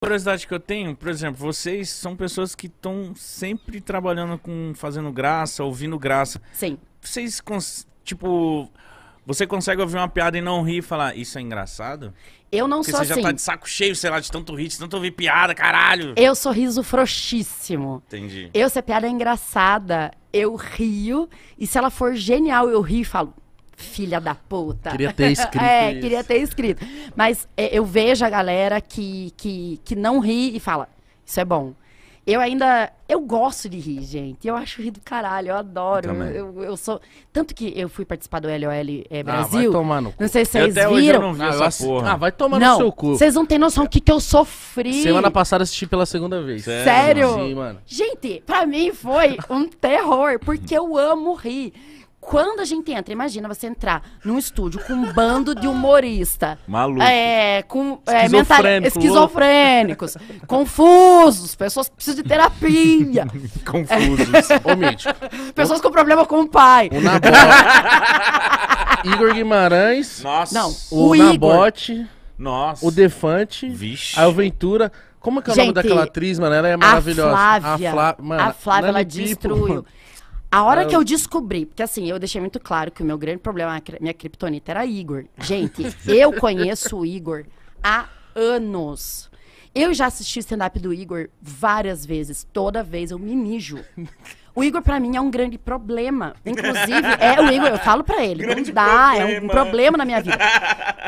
curiosidade que eu tenho, por exemplo, vocês são pessoas que estão sempre trabalhando com fazendo graça, ouvindo graça. Sim. Vocês tipo você consegue ouvir uma piada e não rir e falar, isso é engraçado? Eu não Porque sou assim. Porque você já tá assim. de saco cheio, sei lá, de tanto rir, de tanto ouvir piada, caralho. Eu sou riso frouxíssimo. Entendi. Eu, se a piada é engraçada, eu rio. E se ela for genial, eu rio e falo, filha da puta. Queria ter escrito. é, isso. queria ter escrito. Mas é, eu vejo a galera que, que, que não ri e fala: Isso é bom. Eu ainda. Eu gosto de rir, gente. Eu acho rir do caralho. Eu adoro. Eu, eu, eu, sou. Tanto que eu fui participar do LOL é, Brasil. Ah, vai tomar no cu. Não sei se vocês viram. Hoje eu não vi ah, essa porra. Ah, vai tomar não, no seu cu. Vocês não têm noção do que, que eu sofri. Semana passada assisti pela segunda vez. Sério? Sério? Sim, mano. Gente, pra mim foi um terror, porque eu amo rir. Quando a gente entra, imagina você entrar num estúdio com um bando de humorista. Maluco. É, com é, mental, esquizofrênicos, confusos, pessoas que precisam de terapia. confusos. Ô, Mítico. Pessoas o... com problema com o pai. O Nabote. Igor Guimarães. Nossa. Não, o, o Nabote. Nossa. O Defante. Vixe. A Aventura. Como é que é o Gente, nome daquela atriz, mano? Ela é maravilhosa. A Flávia. A, Flá... mano, a Flávia, ela é tipo, destruiu. A hora eu... que ah. eu descobri, porque assim, eu deixei muito claro que o meu grande problema, minha criptonita era Igor. Gente, eu conheço o Igor há anos. Eu já assisti o stand-up do Igor várias vezes. Toda vez eu me mijo. O Igor, para mim, é um grande problema. Inclusive, é o Igor, eu falo para ele, grande não dá, problema. é um problema na minha vida.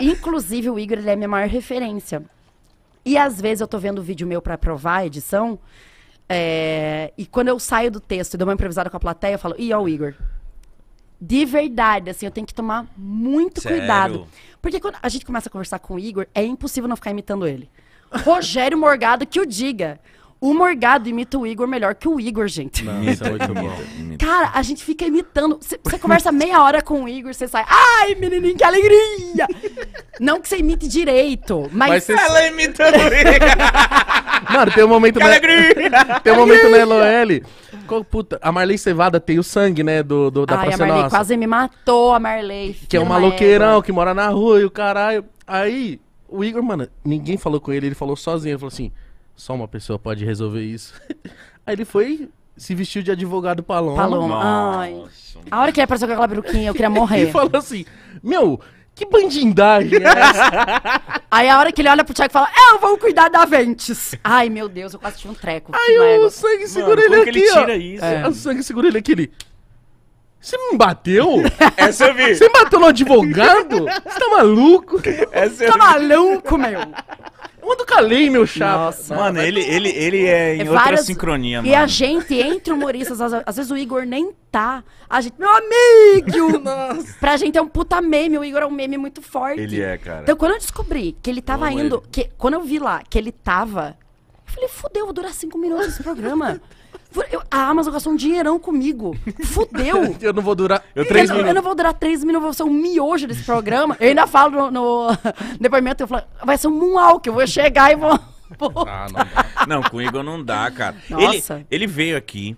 Inclusive, o Igor, ele é minha maior referência. E às vezes eu tô vendo vídeo meu para provar a edição, é, e quando eu saio do texto e dou uma improvisada com a plateia, eu falo, ih, ó, o Igor. De verdade, assim, eu tenho que tomar muito Sério? cuidado. Porque quando a gente começa a conversar com o Igor, é impossível não ficar imitando ele. Rogério Morgado que o diga. O Morgado imita o Igor melhor que o Igor, gente. Não, imita, muito bom. Cara, a gente fica imitando. Você conversa meia hora com o Igor, você sai. Ai, menininho, que alegria! não que você imite direito, mas. mas cê... Ela imitando o Igor! Cara, tem um momento. Que na... Tem um momento na é, Eloelle. Puta, a Marley Cevada tem o sangue, né? Do, do da Ai, Praça a Marley Nossa. quase me matou, a Marley. Que é um né? maloqueirão que mora na rua e o caralho. Aí, o Igor, mano, ninguém falou com ele, ele falou sozinho. Ele falou assim: só uma pessoa pode resolver isso. Aí ele foi se vestiu de advogado Paloma. Paloma. Ai. A hora que ele apareceu com aquela peruquinha, eu queria morrer. Ele falou assim: Meu, que bandindagem é essa? Aí a hora que ele olha pro Tiago e fala, eu vou cuidar da Ventes. Ai, meu Deus, eu quase tive um treco. Aí o sangue segura ele que aqui, ele ó. tira isso? É. É. O sangue segura ele aqui, ele... Você me bateu? Essa eu vi. Você me bateu no advogado? Você tá maluco? Essa eu Tá vi. maluco, meu do Cali meu chapa. Nossa. Mano, ele, ele, ele é em é outra várias... sincronia, mano. E a gente, entre humoristas, às, às, vezes o Igor nem tá. A gente, meu amigo! Nossa. Pra gente é um puta meme, o Igor é um meme muito forte. Ele é, cara. Então quando eu descobri que ele tava indo, ele... que, quando eu vi lá que ele tava, eu falei, fudeu, vou durar cinco minutos esse programa. Eu, a Amazon gastou um dinheirão comigo. Fudeu! eu não vou durar. Eu, três eu, não, eu não vou durar três minutos, eu vou ser um miojo desse programa. Eu ainda falo no, no depoimento, eu falo, vai ser um mual que eu vou chegar e vou. Ah, não, não, comigo não dá, cara. Nossa. Ele, ele veio aqui,